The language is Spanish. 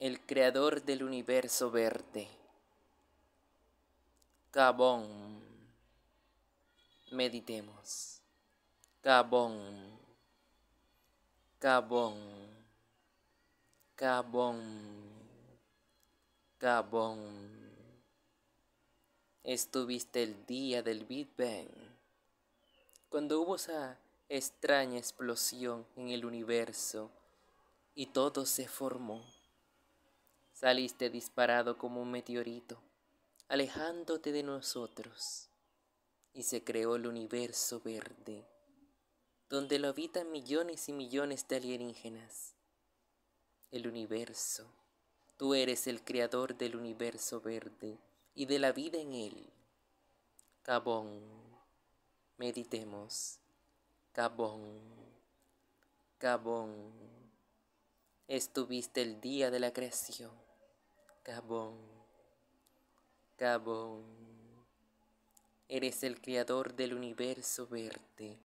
el creador del universo verde. Cabón. Meditemos. Cabón. Cabón. Cabón. Cabón. Estuviste el día del Big Bang, cuando hubo esa extraña explosión en el universo y todo se formó. Saliste disparado como un meteorito, alejándote de nosotros, y se creó el universo verde, donde lo habitan millones y millones de alienígenas. El universo, tú eres el creador del universo verde y de la vida en él. Cabón, meditemos. Cabón, Cabón, estuviste el día de la creación Gabón, Gabón, eres el creador del universo verde.